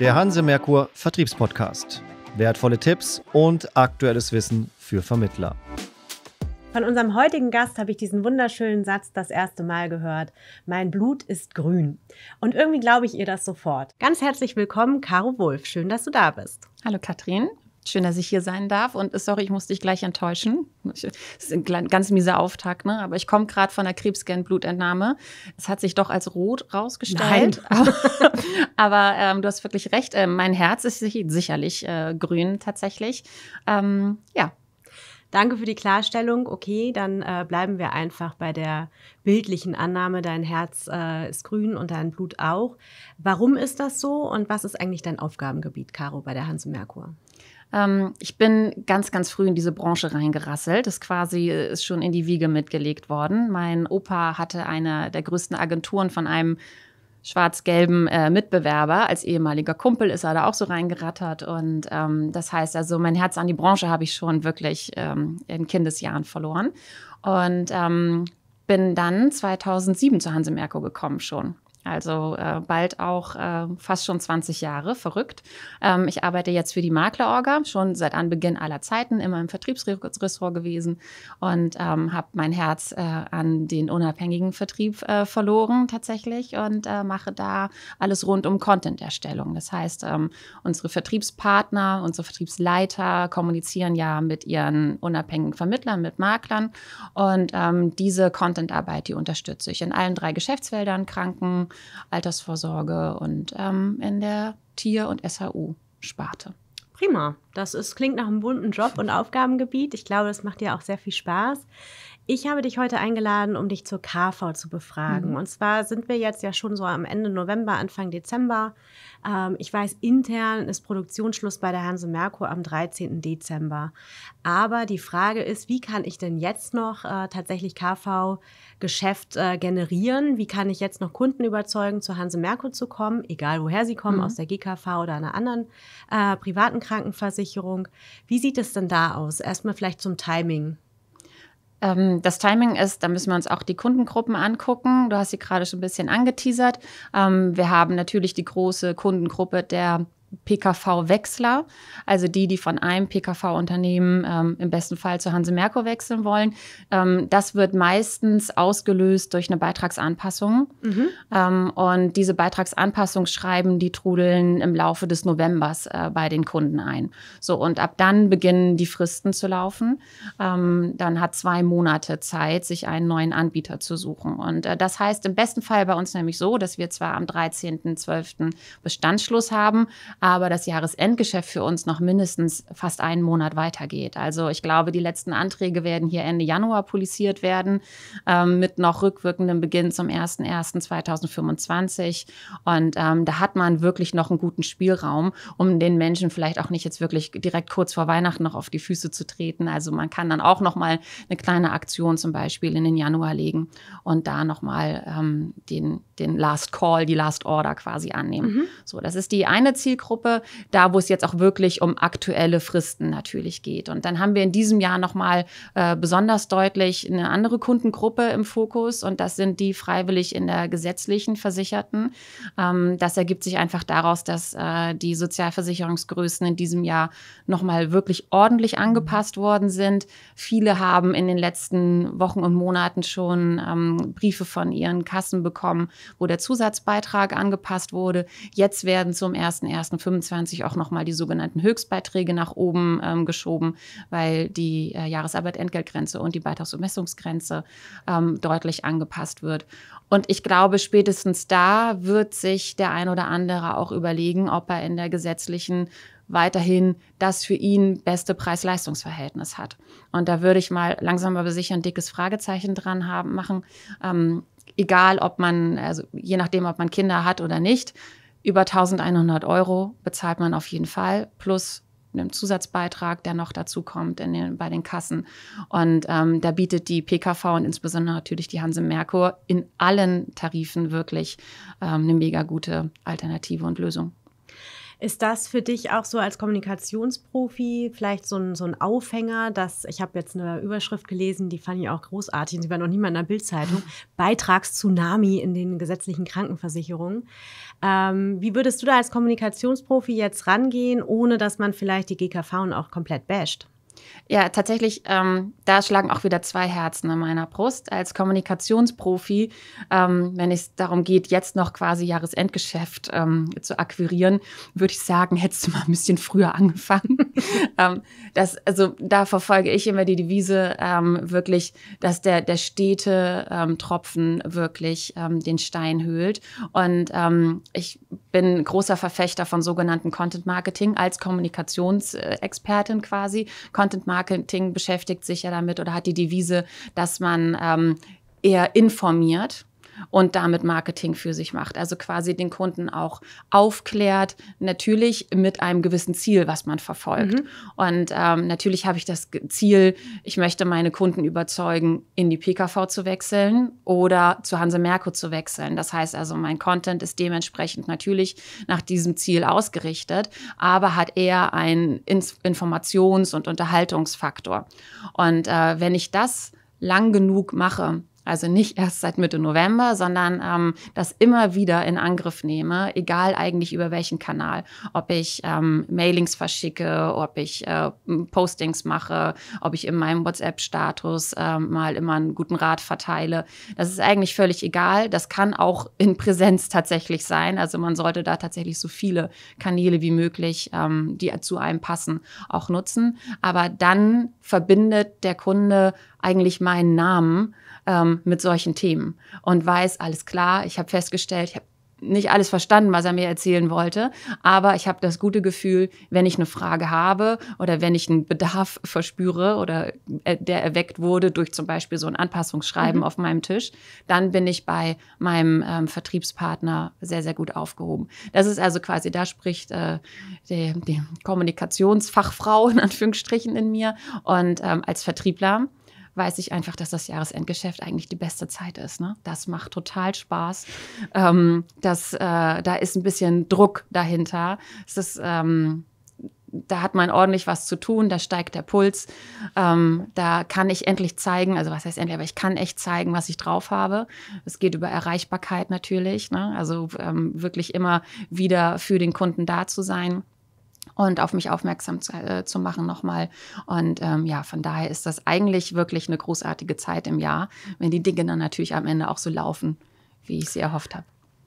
Der Hanse Merkur Vertriebspodcast. Wertvolle Tipps und aktuelles Wissen für Vermittler. Von unserem heutigen Gast habe ich diesen wunderschönen Satz das erste Mal gehört. Mein Blut ist grün. Und irgendwie glaube ich ihr das sofort. Ganz herzlich willkommen, Caro Wolf. Schön, dass du da bist. Hallo Katrin. Schön, dass ich hier sein darf. Und äh, sorry, ich muss dich gleich enttäuschen. Das ist ein ganz mieser Auftakt, ne? Aber ich komme gerade von der Krebsgen-Blutentnahme. Es hat sich doch als rot rausgestellt. Aber, ähm, du hast wirklich recht. Äh, mein Herz ist sicherlich äh, grün tatsächlich. Ähm, ja. Danke für die Klarstellung. Okay, dann äh, bleiben wir einfach bei der bildlichen Annahme, dein Herz äh, ist grün und dein Blut auch. Warum ist das so und was ist eigentlich dein Aufgabengebiet, Caro, bei der Hans Merkur? Ähm, ich bin ganz, ganz früh in diese Branche reingerasselt. Das quasi äh, ist schon in die Wiege mitgelegt worden. Mein Opa hatte eine der größten Agenturen von einem schwarz-gelben äh, Mitbewerber. Als ehemaliger Kumpel ist er da auch so reingerattert. Und ähm, das heißt also, mein Herz an die Branche habe ich schon wirklich ähm, in Kindesjahren verloren. Und ähm, bin dann 2007 zu Hanse Merkur gekommen schon. Also äh, bald auch äh, fast schon 20 Jahre, verrückt. Ähm, ich arbeite jetzt für die Maklerorga, schon seit Anbeginn aller Zeiten, immer im Vertriebsressort gewesen und ähm, habe mein Herz äh, an den unabhängigen Vertrieb äh, verloren tatsächlich und äh, mache da alles rund um Content-Erstellung. Das heißt, ähm, unsere Vertriebspartner, unsere Vertriebsleiter kommunizieren ja mit ihren unabhängigen Vermittlern, mit Maklern und ähm, diese Content-Arbeit, die unterstütze ich in allen drei Geschäftsfeldern, Kranken, Altersvorsorge und ähm, in der Tier- und SHU-Sparte. Prima. Das ist, klingt nach einem bunten Job und Aufgabengebiet. Ich glaube, das macht dir auch sehr viel Spaß. Ich habe dich heute eingeladen, um dich zur KV zu befragen. Mhm. Und zwar sind wir jetzt ja schon so am Ende November, Anfang Dezember. Ähm, ich weiß, intern ist Produktionsschluss bei der Hanse Merkur am 13. Dezember. Aber die Frage ist, wie kann ich denn jetzt noch äh, tatsächlich KV-Geschäft äh, generieren? Wie kann ich jetzt noch Kunden überzeugen, zur Hanse Merkur zu kommen, egal woher sie kommen, mhm. aus der GKV oder einer anderen äh, privaten Krankenversicherung? Wie sieht es denn da aus? Erstmal vielleicht zum Timing. Ähm, das Timing ist, da müssen wir uns auch die Kundengruppen angucken. Du hast sie gerade schon ein bisschen angeteasert. Ähm, wir haben natürlich die große Kundengruppe der PKV-Wechsler, also die, die von einem PKV-Unternehmen ähm, im besten Fall zu Hanse Merkur wechseln wollen. Ähm, das wird meistens ausgelöst durch eine Beitragsanpassung. Mhm. Ähm, und diese Beitragsanpassungsschreiben, die trudeln im Laufe des Novembers äh, bei den Kunden ein. So, und ab dann beginnen die Fristen zu laufen. Ähm, dann hat zwei Monate Zeit, sich einen neuen Anbieter zu suchen. Und äh, das heißt im besten Fall bei uns nämlich so, dass wir zwar am 13.12. Bestandsschluss haben, aber das Jahresendgeschäft für uns noch mindestens fast einen Monat weitergeht. Also ich glaube, die letzten Anträge werden hier Ende Januar polisiert werden, ähm, mit noch rückwirkendem Beginn zum 01.01.2025. Und ähm, da hat man wirklich noch einen guten Spielraum, um den Menschen vielleicht auch nicht jetzt wirklich direkt kurz vor Weihnachten noch auf die Füße zu treten. Also man kann dann auch noch mal eine kleine Aktion zum Beispiel in den Januar legen und da noch mal ähm, den, den Last Call, die Last Order quasi annehmen. Mhm. So, das ist die eine Zielgruppe. Zielgruppe, da wo es jetzt auch wirklich um aktuelle Fristen natürlich geht. Und dann haben wir in diesem Jahr nochmal äh, besonders deutlich eine andere Kundengruppe im Fokus und das sind die freiwillig in der gesetzlichen Versicherten. Ähm, das ergibt sich einfach daraus, dass äh, die Sozialversicherungsgrößen in diesem Jahr nochmal wirklich ordentlich angepasst worden sind. Viele haben in den letzten Wochen und Monaten schon ähm, Briefe von ihren Kassen bekommen, wo der Zusatzbeitrag angepasst wurde. Jetzt werden zum 1.1. 2025 auch nochmal die sogenannten Höchstbeiträge nach oben ähm, geschoben, weil die äh, Jahresarbeitentgeltgrenze und die Beitragsermessungsgrenze ähm, deutlich angepasst wird. Und ich glaube, spätestens da wird sich der ein oder andere auch überlegen, ob er in der gesetzlichen weiterhin das für ihn beste Preis-Leistungs-Verhältnis hat. Und da würde ich mal langsam aber sicher ein dickes Fragezeichen dran haben, machen. Ähm, egal, ob man, also je nachdem, ob man Kinder hat oder nicht, über 1100 Euro bezahlt man auf jeden Fall, plus einem Zusatzbeitrag, der noch dazu kommt in den, bei den Kassen. Und ähm, da bietet die PKV und insbesondere natürlich die Hanse Merkur in allen Tarifen wirklich ähm, eine mega gute Alternative und Lösung. Ist das für dich auch so als Kommunikationsprofi vielleicht so ein, so ein Aufhänger, dass ich habe jetzt eine Überschrift gelesen, die fand ich auch großartig, sie war noch nie mal in der Bildzeitung, Beitragstsunami in den gesetzlichen Krankenversicherungen. Ähm, wie würdest du da als Kommunikationsprofi jetzt rangehen, ohne dass man vielleicht die GKV auch komplett basht? Ja, tatsächlich, ähm, da schlagen auch wieder zwei Herzen in meiner Brust. Als Kommunikationsprofi, ähm, wenn es darum geht, jetzt noch quasi Jahresendgeschäft ähm, zu akquirieren, würde ich sagen, hättest du mal ein bisschen früher angefangen. Ähm, das, also da verfolge ich immer die Devise ähm, wirklich, dass der, der stete ähm, Tropfen wirklich den Stein höhlt. Und ich bin großer Verfechter von sogenannten Content Marketing als Kommunikationsexpertin quasi. Content Marketing beschäftigt sich ja damit oder hat die Devise, dass man ähm, eher informiert und damit Marketing für sich macht. Also quasi den Kunden auch aufklärt, natürlich mit einem gewissen Ziel, was man verfolgt. Mhm. Und ähm, natürlich habe ich das Ziel, ich möchte meine Kunden überzeugen, in die PKV zu wechseln oder zu Hanse Merkur zu wechseln. Das heißt also, mein Content ist dementsprechend natürlich nach diesem Ziel ausgerichtet, aber hat eher einen Informations- und Unterhaltungsfaktor. Und äh, wenn ich das lang genug mache, also nicht erst seit Mitte November, sondern ähm, das immer wieder in Angriff nehme, egal eigentlich über welchen Kanal. Ob ich ähm, Mailings verschicke, ob ich äh, Postings mache, ob ich in meinem WhatsApp-Status äh, mal immer einen guten Rat verteile. Das ist eigentlich völlig egal. Das kann auch in Präsenz tatsächlich sein. Also man sollte da tatsächlich so viele Kanäle wie möglich, ähm, die zu einem passen, auch nutzen. Aber dann verbindet der Kunde eigentlich meinen Namen. Ähm, mit solchen Themen und weiß, alles klar, ich habe festgestellt, ich habe nicht alles verstanden, was er mir erzählen wollte, aber ich habe das gute Gefühl, wenn ich eine Frage habe oder wenn ich einen Bedarf verspüre oder äh, der erweckt wurde durch zum Beispiel so ein Anpassungsschreiben mhm. auf meinem Tisch, dann bin ich bei meinem ähm, Vertriebspartner sehr, sehr gut aufgehoben. Das ist also quasi, da spricht äh, die, die Kommunikationsfachfrau in Anführungsstrichen in mir und ähm, als Vertriebler weiß ich einfach, dass das Jahresendgeschäft eigentlich die beste Zeit ist. Ne? Das macht total Spaß. Ähm, das, äh, da ist ein bisschen Druck dahinter. Es ist, ähm, da hat man ordentlich was zu tun, da steigt der Puls, ähm, da kann ich endlich zeigen, also was heißt endlich, aber ich kann echt zeigen, was ich drauf habe. Es geht über Erreichbarkeit natürlich, ne? also ähm, wirklich immer wieder für den Kunden da zu sein und auf mich aufmerksam zu, äh, zu machen nochmal. Und ähm, ja, von daher ist das eigentlich wirklich eine großartige Zeit im Jahr, wenn die Dinge dann natürlich am Ende auch so laufen, wie ich sie erhofft habe.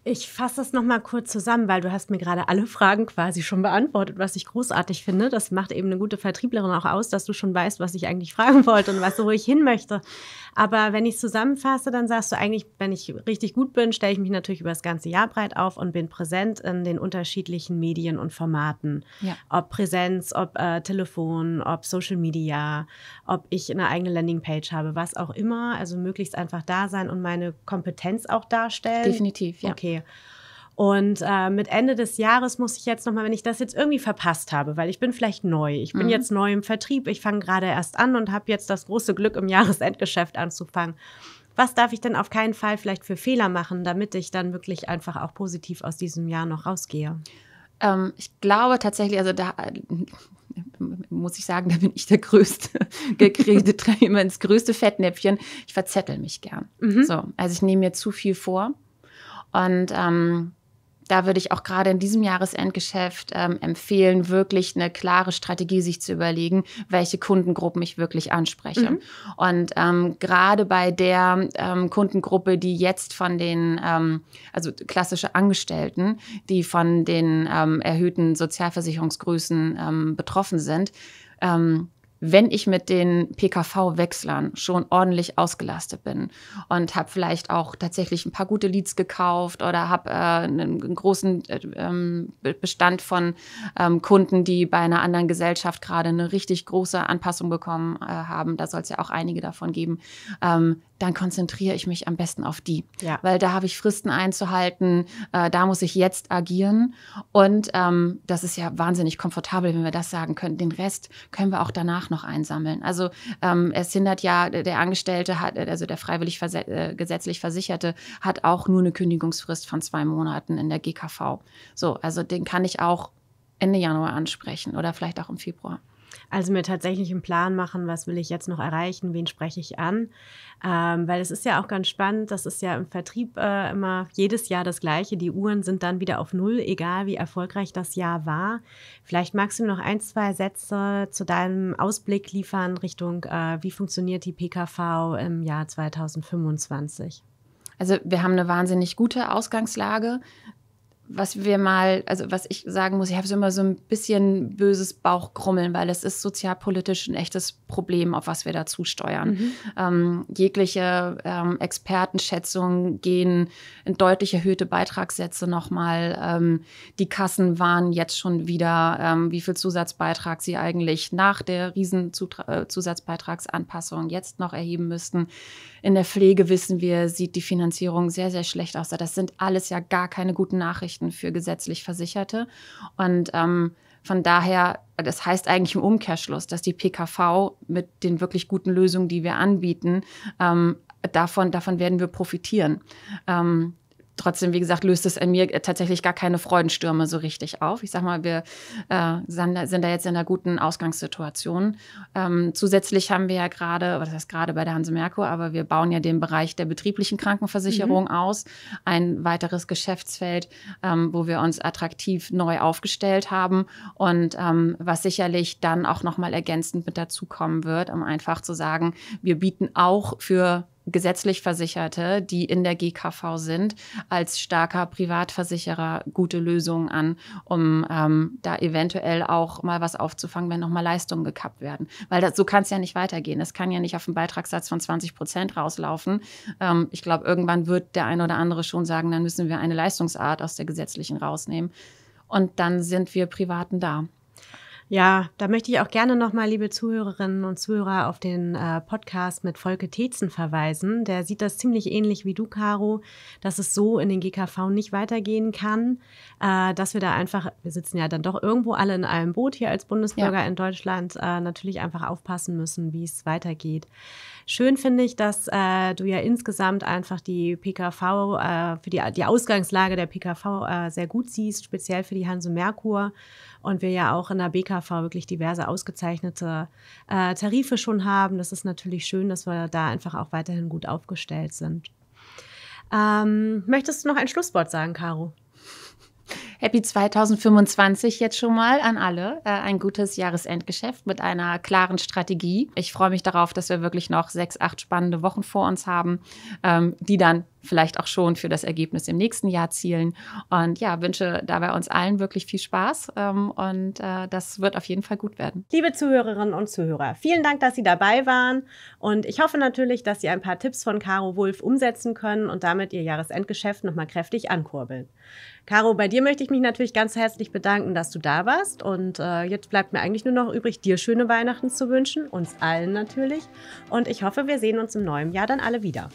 Ich fasse das nochmal kurz zusammen, weil du hast mir gerade alle Fragen quasi schon beantwortet, was ich großartig finde. Das macht eben eine gute Vertrieblerin auch aus, dass du schon weißt, was ich eigentlich fragen wollte und was, wo ich hin möchte. Aber wenn ich zusammenfasse, dann sagst du eigentlich, wenn ich richtig gut bin, stelle ich mich natürlich über das ganze Jahr breit auf und bin präsent in den unterschiedlichen Medien und Formaten. Ja. Ob Präsenz, ob äh, Telefon, ob Social Media, ob ich eine eigene Landingpage habe, was auch immer. Also möglichst einfach da sein und meine Kompetenz auch darstellen. Definitiv, ja. Okay. Und äh, mit Ende des Jahres muss ich jetzt nochmal, wenn ich das jetzt irgendwie verpasst habe, weil ich bin vielleicht neu, ich bin mhm. jetzt neu im Vertrieb, ich fange gerade erst an und habe jetzt das große Glück, im Jahresendgeschäft anzufangen. Was darf ich denn auf keinen Fall vielleicht für Fehler machen, damit ich dann wirklich einfach auch positiv aus diesem Jahr noch rausgehe? Ähm, ich glaube tatsächlich, also da muss ich sagen, da bin ich der größte, gekriegte, ins größte Fettnäpfchen. Ich verzettel mich gern. Mhm. So, also ich nehme mir zu viel vor und ähm, da würde ich auch gerade in diesem Jahresendgeschäft ähm, empfehlen, wirklich eine klare Strategie sich zu überlegen, welche Kundengruppen ich wirklich anspreche. Mhm. Und ähm, gerade bei der ähm, Kundengruppe, die jetzt von den, ähm, also klassische Angestellten, die von den ähm, erhöhten Sozialversicherungsgrößen ähm, betroffen sind, ähm, wenn ich mit den PKV-Wechslern schon ordentlich ausgelastet bin und habe vielleicht auch tatsächlich ein paar gute Leads gekauft oder habe äh, einen großen äh, ähm, Bestand von ähm, Kunden, die bei einer anderen Gesellschaft gerade eine richtig große Anpassung bekommen äh, haben, da soll es ja auch einige davon geben, ähm, dann konzentriere ich mich am besten auf die. Ja. Weil da habe ich Fristen einzuhalten, äh, da muss ich jetzt agieren. Und ähm, das ist ja wahnsinnig komfortabel, wenn wir das sagen können. Den Rest können wir auch danach noch einsammeln. Also ähm, es hindert ja, der Angestellte hat, äh, also der freiwillig verse äh, gesetzlich Versicherte hat auch nur eine Kündigungsfrist von zwei Monaten in der GKV. So, also den kann ich auch Ende Januar ansprechen oder vielleicht auch im Februar. Also mir tatsächlich einen Plan machen, was will ich jetzt noch erreichen, wen spreche ich an. Ähm, weil es ist ja auch ganz spannend, das ist ja im Vertrieb äh, immer jedes Jahr das Gleiche. Die Uhren sind dann wieder auf Null, egal wie erfolgreich das Jahr war. Vielleicht magst du noch ein, zwei Sätze zu deinem Ausblick liefern Richtung, äh, wie funktioniert die PKV im Jahr 2025? Also wir haben eine wahnsinnig gute Ausgangslage was wir mal, also was ich sagen muss, ich habe so immer so ein bisschen böses Bauchkrummeln, weil es ist sozialpolitisch ein echtes Problem, auf was wir dazu steuern. Mhm. Ähm, jegliche ähm, Expertenschätzungen gehen in deutlich erhöhte Beitragssätze nochmal. Ähm, die Kassen waren jetzt schon wieder, ähm, wie viel Zusatzbeitrag sie eigentlich nach der Riesenzusatzbeitragsanpassung äh, jetzt noch erheben müssten. In der Pflege wissen wir, sieht die Finanzierung sehr, sehr schlecht aus. Das sind alles ja gar keine guten Nachrichten für gesetzlich Versicherte. Und ähm, von daher, das heißt eigentlich im Umkehrschluss, dass die PKV mit den wirklich guten Lösungen, die wir anbieten, ähm, davon, davon werden wir profitieren. Ähm, trotzdem, wie gesagt, löst es in mir äh, tatsächlich gar keine Freudenstürme so richtig auf. Ich sag mal, wir äh, sind, da, jetzt in einer guten Ausgangssituation. Ähm, zusätzlich haben wir ja gerade, was heißt gerade bei der Hanse Merkur, aber wir bauen ja den Bereich der betrieblichen Krankenversicherung mhm. aus. Ein weiteres Geschäftsfeld, ähm, wo wir uns attraktiv neu aufgestellt haben und ähm, was sicherlich dann auch nochmal ergänzend mit dazukommen wird, um einfach zu sagen, wir bieten auch für gesetzlich Versicherte, die in der GKV sind, als starker Privatversicherer gute Lösungen an, um ähm, da eventuell auch mal was aufzufangen, wenn nochmal Leistungen gekappt werden. Weil das, so kann es ja nicht weitergehen. Es kann ja nicht auf einen Beitragssatz von 20 Prozent rauslaufen. Ähm, ich glaube, irgendwann wird der ein oder andere schon sagen, dann müssen wir eine Leistungsart aus der gesetzlichen rausnehmen. Und dann sind wir Privaten da. Ja, da möchte ich auch gerne nochmal, liebe Zuhörerinnen und Zuhörer, auf den äh, Podcast mit Volke Tetzen verweisen. Der sieht das ziemlich ähnlich wie du, Caro, dass es so in den GKV nicht weitergehen kann, äh, dass wir da einfach, wir sitzen ja dann doch irgendwo alle in einem Boot hier als Bundesbürger ja. in Deutschland, äh, natürlich einfach aufpassen müssen, wie es weitergeht. Schön finde ich, dass äh, du ja insgesamt einfach die PKV, äh, für die, die Ausgangslage der PKV äh, sehr gut siehst, speziell für die Hanse Merkur. Und wir ja auch in der BKV wirklich diverse ausgezeichnete äh, Tarife schon haben. Das ist natürlich schön, dass wir da einfach auch weiterhin gut aufgestellt sind. Ähm, möchtest du noch ein Schlusswort sagen, Caro? Happy 2025 jetzt schon mal an alle. Äh, ein gutes Jahresendgeschäft mit einer klaren Strategie. Ich freue mich darauf, dass wir wirklich noch sechs, acht spannende Wochen vor uns haben, ähm, die dann vielleicht auch schon für das Ergebnis im nächsten Jahr zielen. Und ja, wünsche dabei uns allen wirklich viel Spaß ähm, und äh, das wird auf jeden Fall gut werden. Liebe Zuhörerinnen und Zuhörer, vielen Dank, dass Sie dabei waren und ich hoffe natürlich, dass Sie ein paar Tipps von Caro Wulf umsetzen können und damit Ihr Jahresendgeschäft nochmal kräftig ankurbeln. Caro, bei dir möchte ich mich natürlich ganz herzlich bedanken, dass du da warst und äh, jetzt bleibt mir eigentlich nur noch übrig, dir schöne Weihnachten zu wünschen, uns allen natürlich und ich hoffe, wir sehen uns im neuen Jahr dann alle wieder.